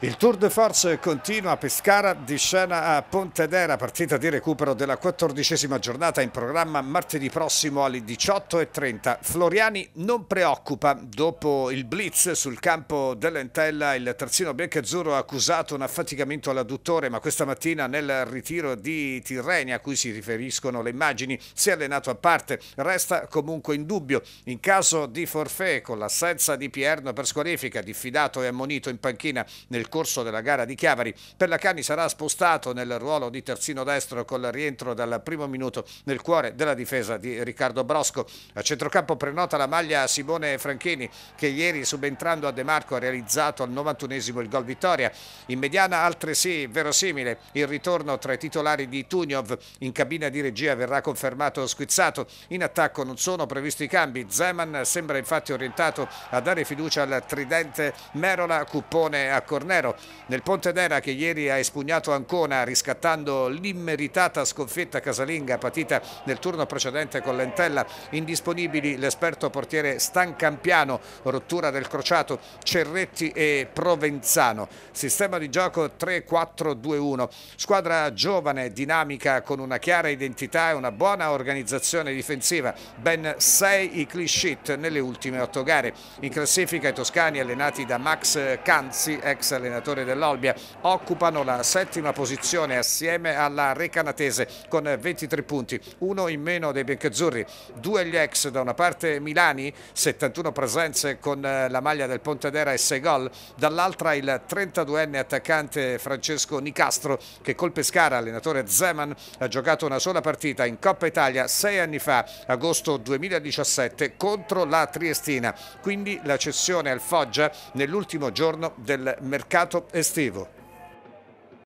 Il Tour de Force continua a Pescara, di scena a Pontedera, partita di recupero della quattordicesima giornata in programma martedì prossimo alle 18.30. Floriani non preoccupa, dopo il blitz sul campo dell'Entella il terzino biancazzurro ha accusato un affaticamento all'adduttore, ma questa mattina nel ritiro di Tirrenia a cui si riferiscono le immagini si è allenato a parte, resta comunque in dubbio. In caso di forfè con l'assenza di Pierno per squalifica, diffidato e ammonito in panchina nel nel corso della gara di Chiavari. Per la sarà spostato nel ruolo di terzino destro col rientro dal primo minuto nel cuore della difesa di Riccardo Brosco. A centrocampo prenota la maglia Simone Franchini che ieri subentrando a De Marco ha realizzato al 91esimo il gol vittoria. In mediana altresì verosimile il ritorno tra i titolari di Tuniov. In cabina di regia verrà confermato Squizzato. In attacco non sono previsti i cambi. Zeman sembra infatti orientato a dare fiducia al tridente Merola, Cuppone a Cornello. Montanero nel Ponte d'Era che ieri ha espugnato Ancona riscattando l'immeritata sconfitta casalinga patita nel turno precedente con Lentella indisponibili l'esperto portiere Stan Campiano, rottura del crociato Cerretti e Provenzano sistema di gioco 3-4-2-1 squadra giovane dinamica con una chiara identità e una buona organizzazione difensiva ben 6 i cliché nelle ultime 8 gare in classifica i toscani allenati da Max Canzi ex allenatore allenatore dell'Olbia, occupano la settima posizione assieme alla Recanatese con 23 punti, uno in meno dei biancazzurri, due gli ex da una parte Milani, 71 presenze con eh, la maglia del Pontedera e 6 gol, dall'altra il 32enne attaccante Francesco Nicastro che col Pescara, allenatore Zeman, ha giocato una sola partita in Coppa Italia sei anni fa, agosto 2017, contro la Triestina, quindi la cessione al Foggia nell'ultimo giorno del mercato mercato estivo.